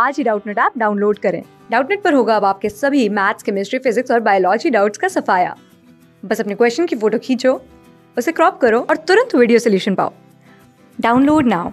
आज ही Doubtnut app download करें डाउटनेट पर होगा अब आपके सभी मैथ्स केमिस्ट्री फिजिक्स और बायोलॉजी डाउट्स का सफाया बस अपने क्वेश्चन की फोटो खींचो उसे क्रॉप करो और तुरंत वीडियो सोल्यूशन पाओ डाउनलोड नाउ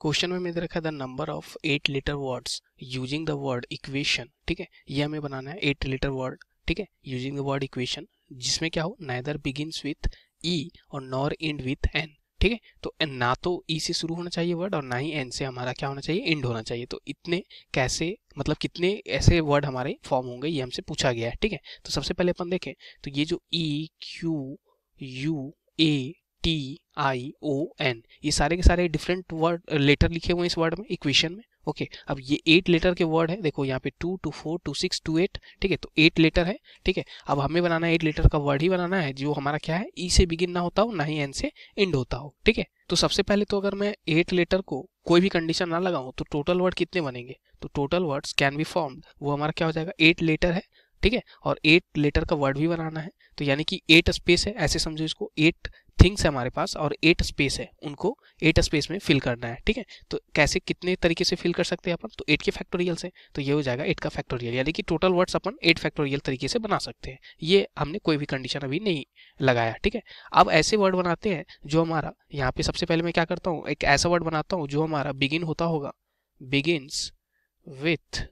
क्वेश्चन में मैंने रखा था number of eight letter words using the word equation ठीक है ये हमें बनाना है एट लीटर वर्ड ठीक है यूजिंग द वर्ड इक्वेशन जिसमें क्या हो नाइदर बिगिन विथ ई और नॉर एंड विथ एन ठीक है तो ना तो ई e से शुरू होना चाहिए वर्ड और ना ही एन से हमारा क्या होना चाहिए एंड होना चाहिए तो इतने कैसे मतलब कितने ऐसे वर्ड हमारे फॉर्म होंगे ये हमसे पूछा गया है ठीक है तो सबसे पहले अपन देखें तो ये जो E Q U A T I O N ये सारे के सारे डिफरेंट वर्ड लेटर लिखे हुए हैं इस वर्ड में इक्वेशन में ओके okay, अब ये एट लेटर के वर्ड है देखो यहाँ पे two two four two six two eight ठीक है तो एट लेटर है ठीक है अब हमें बनाना है एट लेटर का वर्ड ही बनाना है जो हमारा क्या है ई e से बिगिन ना होता हो ना ही एन से एंड होता हो ठीक है तो सबसे पहले तो अगर मैं एट लेटर को कोई भी कंडीशन ना लगाऊ तो टोटल वर्ड कितने बनेंगे तो total word can be formed वो हमारा क्या हो जाएगा एट लेटर है ठीक है और एट लेटर का वर्ड भी बनाना है तो यानी कि एट स्पेस है ऐसे समझो इसको एट थिंग्स है हमारे पास और एट स्पेस है उनको एट स्पेस में फिल करना है ठीक है तो कैसे कितने तरीके से फिल कर सकते हैं अपन तो एट के फैक्टोरियल से तो ये हो जाएगा एट का फैक्टोरियल यानी कि टोटल वर्ड्स अपन एट फैक्टोरियल तरीके से बना सकते हैं ये हमने कोई भी कंडीशन अभी नहीं लगाया ठीक है अब ऐसे वर्ड बनाते हैं जो हमारा यहाँ पे सबसे पहले मैं क्या करता हूँ एक ऐसा वर्ड बनाता हूँ जो हमारा बिगिन होता होगा बिगिनस विथ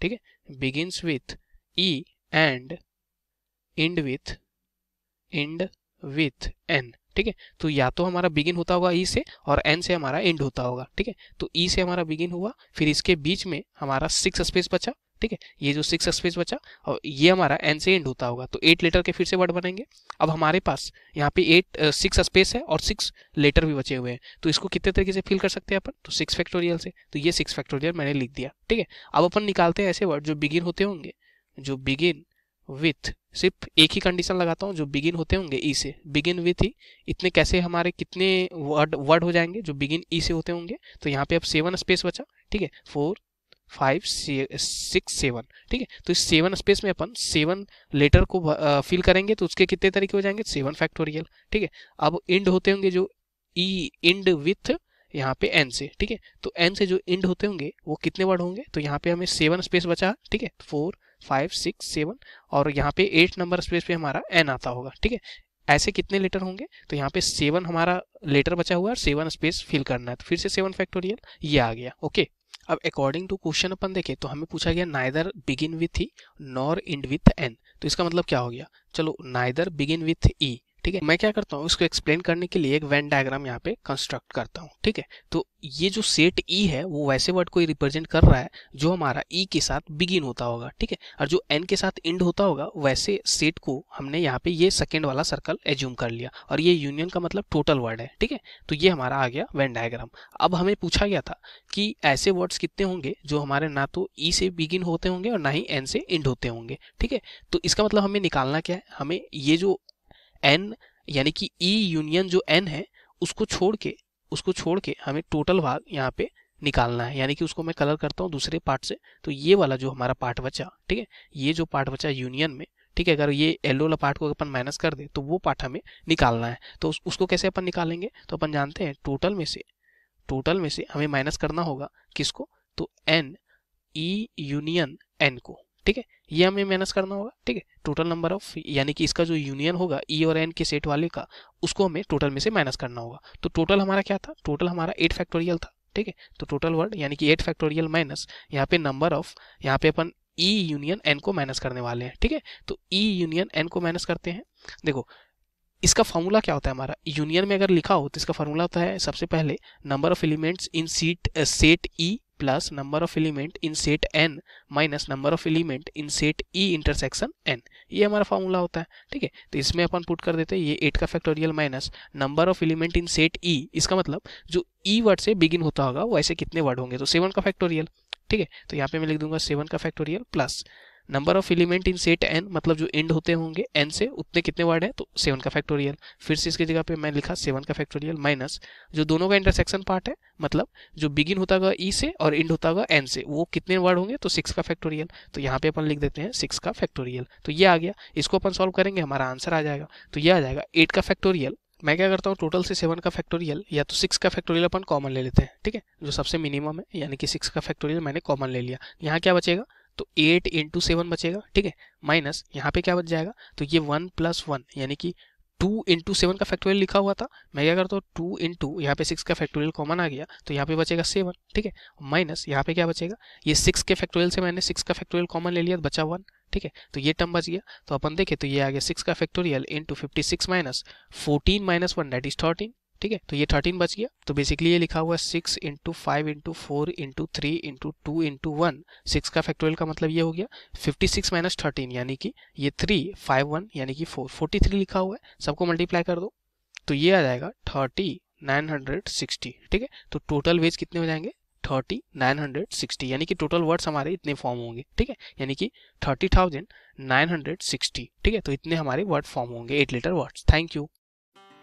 ठीक है begins with E and end with end with N ठीक है तो या तो हमारा बिगिन होता होगा ई e से और एन से हमारा एंड होता होगा ठीक है तो ई e से हमारा बिगिन हुआ फिर इसके बीच में हमारा सिक्स स्पेस बचा ठीक है ये जो सिक्स स्पेस बचा और ये हमारा एन से एंड होता होगा तो एट लेटर के फिर से वर्ड बनेंगे अब हमारे पास यहाँ पे एट सिक्स स्पेस है और सिक्स लेटर भी बचे हुए हैं तो इसको कितने तरीके से फिल कर सकते हैं अपन तो सिक्स फैक्टोरियल से तो ये सिक्स फैक्टोरियल मैंने लिख दिया ठीक है अब अपन निकालते हैं ऐसे वर्ड जो बिगिन होते होंगे जो बिगिन विथ सिर्फ एक ही कंडीशन लगाता हूँ जो बिगिन होते होंगे ई e से बिगिन विथ ही इतने कैसे हमारे कितने वर्ड वर्ड हो जाएंगे जो बिगिन ई e से होते होंगे तो यहाँ पे अब सेवन स्पेस बचा ठीक है फोर फाइव सिक्स सेवन ठीक है तो इस सेवन स्पेस में अपन सेवन लेटर को फिल करेंगे तो उसके कितने तरीके हो जाएंगे सेवन फैक्टोरियल ठीक है अब इंड होते होंगे जो ई इंड विथ यहाँ पे एन से ठीक है तो एन से जो इंड होते होंगे वो कितने वर्ड होंगे तो यहाँ पे हमें सेवन स्पेस बचा ठीक है फोर फाइव सिक्स सेवन और यहाँ पे एट नंबर स्पेस पे हमारा एन आता होगा ठीक है ऐसे कितने लेटर होंगे तो यहाँ पे सेवन हमारा लेटर बचा हुआ है और सेवन स्पेस फिल करना है तो फिर से सेवन फैक्टोरियल ये आ गया ओके अब अकॉर्डिंग टू क्वेश्चन अपन देखें तो हमें पूछा गया neither begin with E nor end with N तो इसका मतलब क्या हो गया चलो नाइदर बिगिन विथ ई ठीक है मैं क्या करता हूँ इसको एक्सप्लेन करने के लिए एक वेन डायग्राम यहाँ पे कंस्ट्रक्ट करता हूँ ठीक है तो ये जो सेट ई e है वो वैसे वर्ड को रिप्रेजेंट कर रहा है जो हमारा ई e के साथ बिगिन होता होगा ठीक है और जो एन के साथ इंड होता होगा वैसे सेट को हमने यहाँ पे ये सेकेंड वाला सर्कल एज्यूम कर लिया और ये यूनियन का मतलब टोटल वर्ड है ठीक है तो ये हमारा आ गया वैन डायग्राम अब हमें पूछा गया था कि ऐसे वर्ड्स कितने होंगे जो हमारे ना तो ई e से बिगिन होते होंगे और ना ही एन से इंड होते होंगे ठीक है तो इसका मतलब हमें निकालना क्या है हमें ये जो एन यानी कि ई e यूनियन जो एन है उसको छोड़ के उसको छोड़ के हमें टोटल भाग यहाँ पे निकालना है यानी कि उसको मैं कलर करता हूँ दूसरे पार्ट से तो ये वाला जो हमारा पार्ट बचा ठीक है ये जो पार्ट बचा यूनियन में ठीक है अगर ये येलो वाला पार्ट को अपन माइनस कर दे तो वो पार्ट हमें निकालना है तो उस, उसको कैसे अपन निकालेंगे तो अपन जानते हैं टोटल में से टोटल में से हमें माइनस करना होगा किसको तो एन ई यूनियन एन को ठीक है ये हमें माइनस करना होगा ठीक है टोटल नंबर ऑफ यानी कि इसका जो यूनियन होगा ई e और एन के सेट वाले का उसको हमें टोटल में से माइनस करना होगा तो टोटल हमारा क्या था टोटल हमारा एट फैक्टोरियल था ठीक है तो टोटल वर्ड यानी कि एट फैक्टोरियल माइनस यहाँ पे नंबर ऑफ यहाँ पे अपन ई यूनियन एन को माइनस करने वाले हैं ठीक है तो ई यूनियन एन को माइनस करते हैं देखो इसका फॉर्मूला क्या होता है हमारा यूनियन में अगर लिखा हो तो इसका फॉर्मूला होता है सबसे पहले number of elements in seat set E plus number of element in set n minus number of element in set E intersection N ये हमारा फॉर्मूला होता है ठीक है तो इसमें अपन पुट कर देते हैं ये एट का factorial minus number of element in set E इसका मतलब जो ई e वर्ड से बिगिन होता होगा वैसे कितने वर्ड होंगे तो सेवन का फैक्टोरियल ठीक है तो यहाँ पे मैं लिख दूंगा सेवन का factorial plus number of element in set N मतलब जो एंड होते होंगे एन से उतने कितने वर्ड है तो सेवन का फैक्टोरियल फिर से इसकी जगह पे मैं लिखा सेवन का फैक्टोरियल माइनस जो दोनों का इंटरसेक्शन पार्ट है मतलब जो बिगिन होता होगा ई e से और एंड होता होगा एन से वो कितने वर्ड होंगे तो सिक्स का फैक्टोरियल तो यहाँ पे अपन लिख देते हैं सिक्स का फैक्टोरियल तो ये आ गया इसको अपन सॉल्व करेंगे हमारा आंसर आ जाएगा तो ये आ जाएगा एट का फैक्टोरियल मैं क्या करता हूँ टोटल से सेवन का फैक्टोरियल या तो सिक्स का फैक्टोरियल अपन कॉमन ले लेते हैं ठीक है जो सबसे मिनिमम है यानी कि सिक्स का फैक्टोरियल मैंने कॉमन ले लिया यहाँ क्या बचेगा तो एट इंटू सेवन बचेगा ठीक है माइनस यहाँ पे क्या बच जाएगा तो ये वन प्लस वन यानी कि टू इंटू सेवन का फैक्टोरियल लिखा हुआ था मैं क्या करता हूँ टू इंटू यहाँ पे सिक्स का फैक्टोरियल कॉमन आ गया तो यहाँ पे बचेगा सेवन ठीक है माइनस यहाँ पे क्या बचेगा ये सिक्स के फैक्टोरियल से मैंने सिक्स का फैक्टोरियल कॉमन ले लिया बचा वन ठीक है तो ये टर्म बच गया तो अपन देखें तो ये आ गया सिक्स का factorial into fifty six minus fourteen minus one that is thirteen ठीक है तो ये थर्टीन बच गया तो बेसिकली ये लिखा हुआ six into five into four into three into two into one six का फैक्टोरियल का मतलब ये हो गया फिफ्टी सिक्स माइनस थर्टीन यानी कि ये थ्री फाइव वन यानी कि फोर फोर्टी थ्री लिखा हुआ है सबको मल्टीप्लाई कर दो तो ये आ जाएगा थर्टी नाइन हंड्रेड सिक्सटी ठीक है तो टोटल वेज कितने हो जाएंगे थर्टी नाइन हंड्रेड सिक्सटी यानी कि टोटल वर्ड्स हमारे इतने फॉर्म होंगे ठीक है यानी कि thirty thousand nine hundred sixty ठीक है तो इतने हमारे वर्ड फॉर्म होंगे eight letter words thank you